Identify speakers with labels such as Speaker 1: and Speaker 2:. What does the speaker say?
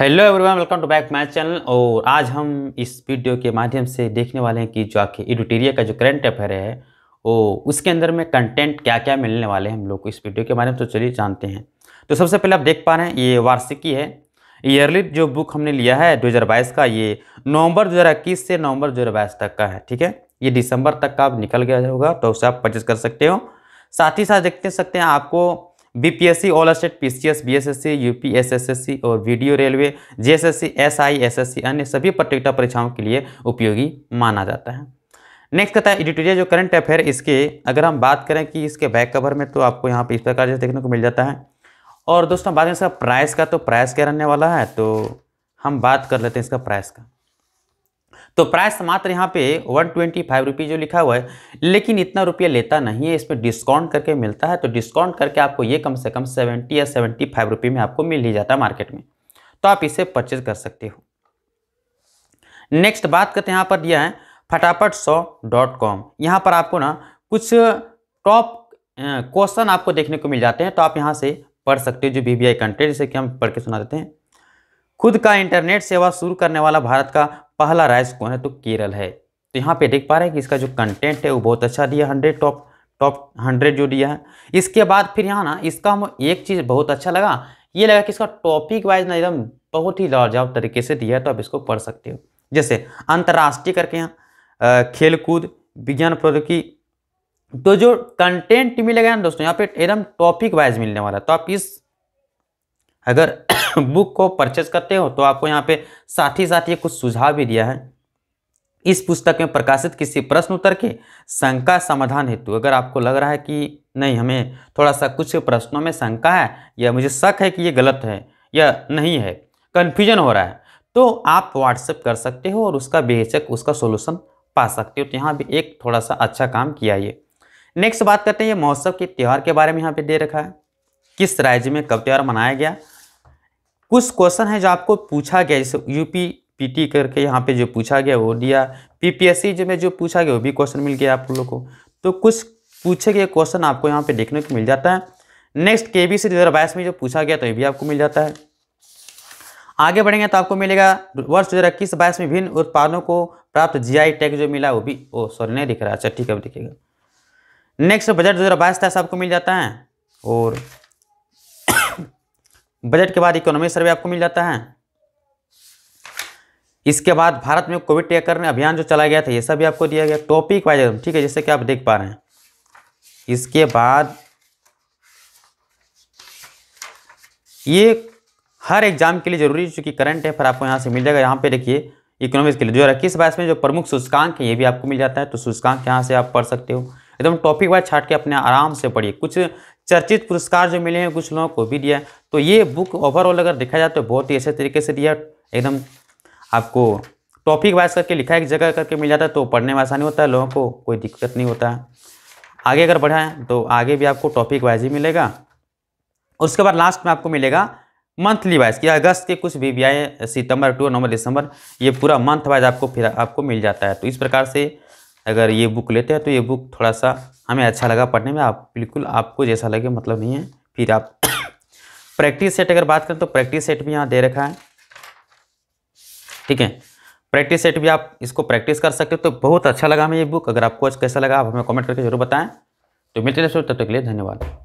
Speaker 1: hello everyone welcome to back my channel और आज हम इस वीडियो के माध्यम से देखने वाले हैं कि जो आखिर एडिटेरिया का जो करंट अफेयर है वो उसके अंदर में कंटेंट क्या क्या मिलने वाले हैं हम लोग को इस वीडियो के माध्यम से तो चलिए जानते हैं तो सबसे पहले आप देख पा रहे हैं ये वार्षिकी है ईयरली जो बुक हमने लिया है दो का ये नवंबर दो से नवंबर दो तक का है ठीक है ये दिसंबर तक का आप निकल गया होगा तो उसे आप परचेज कर सकते हो साथ ही साथ देख सकते हैं आपको BPSC all state PCS BSSC UPSSSC और video railway GSSC SI SSC अन्य सभी प्रतियोगिता परीक्षाओं के लिए उपयोगी माना जाता है नेक्स्ट कहता है एडिटोरियल जो करंट अफेयर इसके अगर हम बात करें कि इसके बैक कवर में तो आपको यहाँ पर इस प्रकार से देखने को मिल जाता है और दोस्तों बात करें इसका प्राइस का तो प्राइस क्या रहने वाला है तो हम बात कर लेते हैं इसका प्राइस का तो प्राइस मात्र यहाँ पे वन ट्वेंटी फाइव रुपीज़ जो लिखा हुआ है लेकिन इतना रुपया लेता नहीं है इसमें डिस्काउंट करके मिलता है तो डिस्काउंट करके आपको ये कम से कम सेवेंटी या सेवेंटी फाइव रुपी में आपको मिल ही जाता है मार्केट में तो आप इसे परचेज कर सकते हो नेक्स्ट बात करते हैं यहाँ पर दिया है फटाफट सौ डॉट कॉम यहाँ पर आपको ना कुछ टॉप क्वेश्चन आपको देखने को मिल जाते हैं तो आप यहाँ से पढ़ सकते हो जो बी बी आई कंटेंट जिसे कि हम पढ़ के सुना देते हैं खुद का इंटरनेट सेवा शुरू करने वाला भारत का पहला राज्य कौन है तो केरल है तो यहाँ पे देख पा रहे हैं कि इसका जो कंटेंट है वो बहुत अच्छा दिया हंड्रेड टॉप टॉप हंड्रेड जो दिया है इसके बाद फिर यहाँ ना इसका हम एक चीज़ बहुत अच्छा लगा ये लगा कि इसका टॉपिक वाइज ना एकदम बहुत ही लाजवाब तरीके से दिया है तो आप इसको पढ़ सकते हो जैसे अंतर्राष्ट्रीय करके यहाँ खेल कूद विज्ञान प्रौद्योगिकी तो जो कंटेंट मिलेगा ना दोस्तों यहाँ पे एकदम टॉपिक वाइज मिलने वाला है तो आप इस अगर बुक को परचेज करते हो तो आपको यहाँ पे साथ ही साथ ये कुछ सुझाव भी दिया है इस पुस्तक में प्रकाशित किसी प्रश्न उत्तर के शंका समाधान हेतु अगर आपको लग रहा है कि नहीं हमें थोड़ा सा कुछ प्रश्नों में शंका है या मुझे शक है कि ये गलत है या नहीं है कन्फ्यूजन हो रहा है तो आप व्हाट्सएप कर सकते हो और उसका बेहचक उसका सोल्यूशन पा सकते हो तो यहाँ भी एक थोड़ा सा अच्छा काम किया ये नेक्स्ट बात करते हैं ये महोत्सव के त्यौहार के बारे में यहाँ पे दे रखा है किस राज्य में कब त्यौहार मनाया गया कुछ क्वेश्चन है जो आपको पूछा गया जैसे यूपी पीटी करके यहाँ पे जो पूछा गया वो दिया पीपीएससी जो में जो पूछा गया वो भी क्वेश्चन मिल गया आप लोग को तो कुछ पूछे गए क्वेश्चन आपको यहाँ पे देखने को मिल जाता है नेक्स्ट के बी सी दो हज़ार बाईस में जो पूछा गया तो ये भी आपको मिल जाता है आगे बढ़ेंगे तो आपको मिलेगा वर्ष दो हज़ार इक्कीस बाईस में भिन्न उत्पादों को प्राप्त जीआई टैग जो मिला वो भी ओ सॉरी नहीं दिख रहा अच्छा ठीक है अब दिखेगा नेक्स्ट बजट दो हज़ार बाईस तेईस आपको मिल जाता है और बजट के बाद इकोनॉमी सर्वे आपको मिल जाता है इसके बाद भारत में कोविड टीकाकरण अभियान जो चलाया गया था ये सब भी आपको दिया गया टॉपिक वाइज ठीक है जैसे कि आप देख पा रहे हैं इसके बाद ये हर एग्जाम के लिए जरूरी चूंकि करंट है पर आपको यहाँ से मिल जाएगा यहाँ पे देखिए इकोनॉमिक्स के लिए जो इक्कीस बाईस में जो प्रमुख सूचकांक है ये भी आपको मिल जाता है तो सूचकांक यहाँ से आप पढ़ सकते हो एकदम टॉपिक वाइज छाट के अपने आराम से पढ़िए कुछ चर्चित पुरस्कार जो मिले हैं कुछ लोगों को भी दिया तो ये बुक ओवरऑल अगर देखा जाए तो बहुत ही अच्छे तरीके से दिया एकदम आपको टॉपिक वाइज करके लिखा एक जगह करके मिल जाता है तो पढ़ने में आसानी होता है लोगों को कोई दिक्कत नहीं होता है आगे अगर बढ़ाएं तो आगे भी आपको टॉपिक वाइज ही मिलेगा उसके बाद लास्ट में आपको मिलेगा मंथली वाइज कि अगस्त के कुछ वी सितंबर अक्टूबर नवंबर दिसंबर ये पूरा मंथ वाइज आपको फिर आपको मिल जाता है तो इस प्रकार से अगर ये बुक लेते हैं तो ये बुक थोड़ा सा हमें अच्छा लगा पढ़ने में आप बिल्कुल आपको जैसा लगे मतलब नहीं है फिर आप प्रैक्टिस सेट अगर बात करें तो प्रैक्टिस सेट भी यहाँ दे रखा है ठीक है प्रैक्टिस सेट भी आप इसको प्रैक्टिस कर सकते हो तो बहुत अच्छा लगा हमें ये बुक अगर आपको आज कैसा लगा आप हमें कमेंट करके जरूर बताएं तो मिलते रहते तब तक के लिए धन्यवाद